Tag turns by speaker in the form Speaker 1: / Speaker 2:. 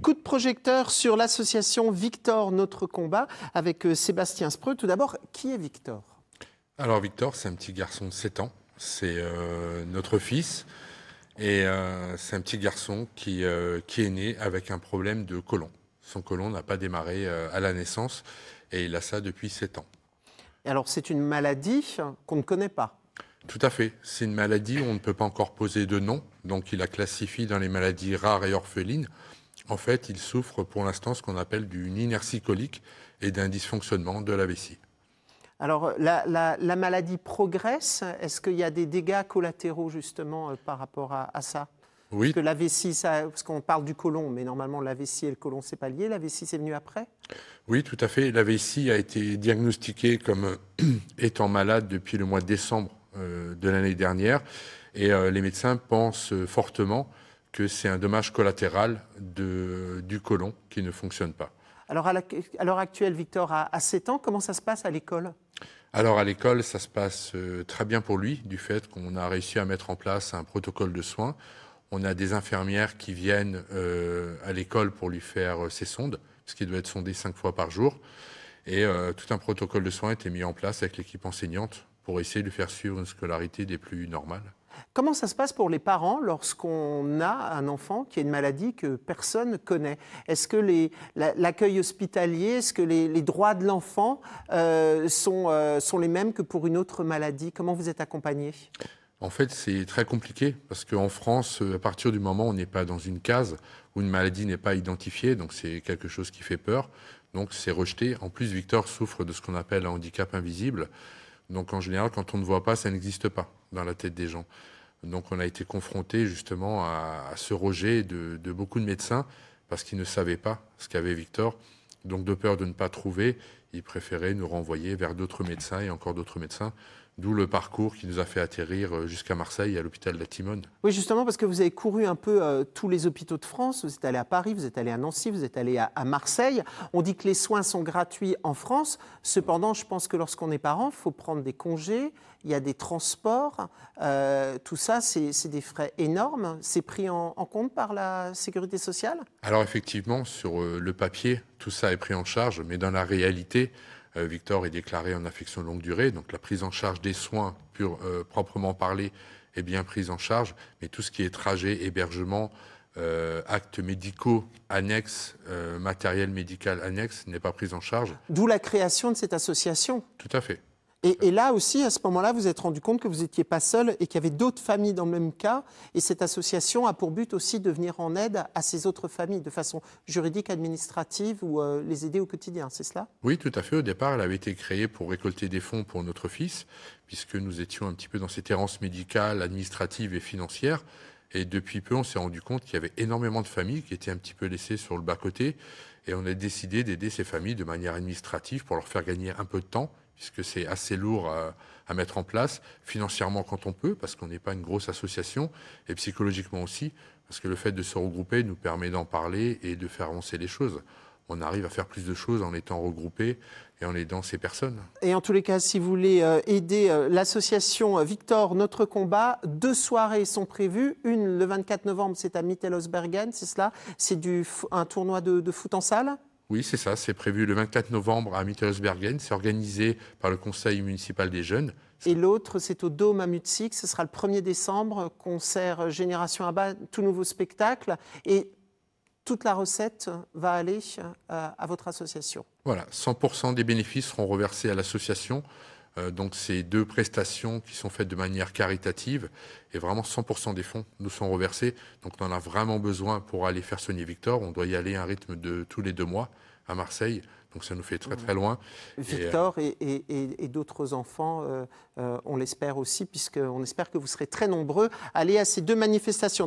Speaker 1: Coup de projecteur sur l'association Victor Notre Combat avec euh, Sébastien Spreu. Tout d'abord, qui est Victor
Speaker 2: Alors Victor, c'est un petit garçon de 7 ans. C'est euh, notre fils. Et euh, c'est un petit garçon qui, qui est né avec un problème de colon. Son colon n'a pas démarré à la naissance et il a ça depuis 7
Speaker 1: ans. Alors c'est une maladie qu'on ne connaît pas
Speaker 2: tout à fait. C'est une maladie où on ne peut pas encore poser de nom, donc il la classifie dans les maladies rares et orphelines en fait, il souffre pour l'instant ce qu'on appelle d'une inertie colique et d'un dysfonctionnement de la vessie.
Speaker 1: Alors, la, maladie progresse. Est-ce qu'il y a des dégâts collatéraux, justement, euh, par rapport à, ça Oui. Parce que la vessie, parce qu'on parle du côlon, mais normalement, la vessie et le côlon, c'est pas lié. La vessie, c'est venu après
Speaker 2: Oui, tout à fait. La vessie a été diagnostiquée comme euh, étant malade depuis le mois de décembre euh, de l'année dernière. Et les médecins pensent fortement que c'est un dommage collatéral de, du colon qui ne fonctionne pas.
Speaker 1: Alors à l'heure actuelle, Victor a, 7 ans, comment ça se passe à l'école
Speaker 2: alors à l'école, ça se passe euh, très bien pour lui, du fait qu'on a réussi à mettre en place un protocole de soins. On a des infirmières qui viennent euh, à l'école pour lui faire euh, ses sondes, parce qu'il doit être sondé 5 fois par jour. Et tout un protocole de soins a été mis en place avec l'équipe enseignante pour essayer de lui faire suivre une scolarité des plus normales.
Speaker 1: Comment ça se passe pour les parents lorsqu'on a un enfant qui a une maladie que personne connaît Est-ce que l'accueil hospitalier, est-ce que les, droits de l'enfant euh, sont, euh, sont les mêmes que pour une autre maladie Comment vous êtes accompagné
Speaker 2: en fait, c'est très compliqué parce qu'en France, euh, à partir du moment où on n'est pas dans une case, où une maladie n'est pas identifiée, donc c'est quelque chose qui fait peur, donc c'est rejeté. En plus, Victor souffre de ce qu'on appelle un handicap invisible. Donc en général, quand on ne voit pas, ça n'existe pas dans la tête des gens. Donc on a été confronté justement à, ce rejet de, de, beaucoup de médecins parce qu'ils ne savaient pas ce qu'avait Victor. Donc de peur de ne pas trouver, ils préféraient nous renvoyer vers d'autres médecins et encore d'autres médecins D'où le parcours qui nous a fait atterrir euh, jusqu'à Marseille, à l'hôpital de la Timone.
Speaker 1: Oui, justement, parce que vous avez couru un peu euh, tous les hôpitaux de France. Vous êtes allé à Paris, vous êtes allé à Nancy, vous êtes allé à, Marseille. On dit que les soins sont gratuits en France. Cependant, je pense que lorsqu'on est parent, il faut prendre des congés, il y a des transports. Euh, tout ça, c'est des frais énormes. C'est pris en, en, compte par la sécurité sociale
Speaker 2: Alors, effectivement, sur le papier, tout ça est pris en charge, mais dans la réalité, euh, Victor est déclaré en affection longue durée, donc la prise en charge des soins euh, proprement parlé, est bien prise en charge, mais tout ce qui est trajet, hébergement, euh, actes médicaux annexes, matériel médical annexe n'est pas pris en charge.
Speaker 1: D'où la création de cette association. Tout à fait. Et, là aussi, à ce moment-là, vous êtes rendu compte que vous n'étiez pas seul et qu'il y avait d'autres familles dans le même cas. Et cette association a pour but aussi de venir en aide à ces autres familles de façon juridique, administrative ou euh, les aider au quotidien, c'est cela
Speaker 2: Oui, tout à fait. Au départ, elle avait été créée pour récolter des fonds pour notre fils, puisque nous étions un petit peu dans cette errance médicale, administrative et financière. Et depuis peu, on s'est rendu compte qu'il y avait énormément de familles qui étaient un petit peu laissées sur le bas-côté. Et on a décidé d'aider ces familles de manière administrative pour leur faire gagner un peu de temps puisque c'est assez lourd à, mettre en place, financièrement quand on peut, parce qu'on n'est pas une grosse association, et psychologiquement aussi, parce que le fait de se regrouper nous permet d'en parler et de faire avancer les choses. On arrive à faire plus de choses en étant regroupés et en aidant ces personnes.
Speaker 1: Et en tous les cas, si vous voulez euh, aider euh, l'association euh, Victor Notre Combat, deux soirées sont prévues. Une le 24 novembre, c'est à Mittelosbergen, c'est cela C'est un tournoi de foot en salle
Speaker 2: oui, c'est ça, c'est prévu le 24 novembre à Mittersbergen, c'est organisé par le Conseil municipal des jeunes.
Speaker 1: Et l'autre, c'est au Dôme à ce sera le 1er décembre, concert Génération Abba, tout nouveau spectacle. Et toute la recette va aller euh, à votre association.
Speaker 2: Voilà, 100% des bénéfices seront reversés à l'association. Euh, donc ces deux prestations qui sont faites de manière caritative et vraiment 100% des fonds nous sont reversés. Donc on en a vraiment besoin pour aller faire soigner Victor. On doit y aller à un rythme de tous les deux mois à Marseille. Donc ça nous fait très très mmh. loin. Euh, Victor
Speaker 1: et, d'autres enfants, euh, on l'espère aussi, puisqu'on espère que vous serez très nombreux à aller à ces deux manifestations.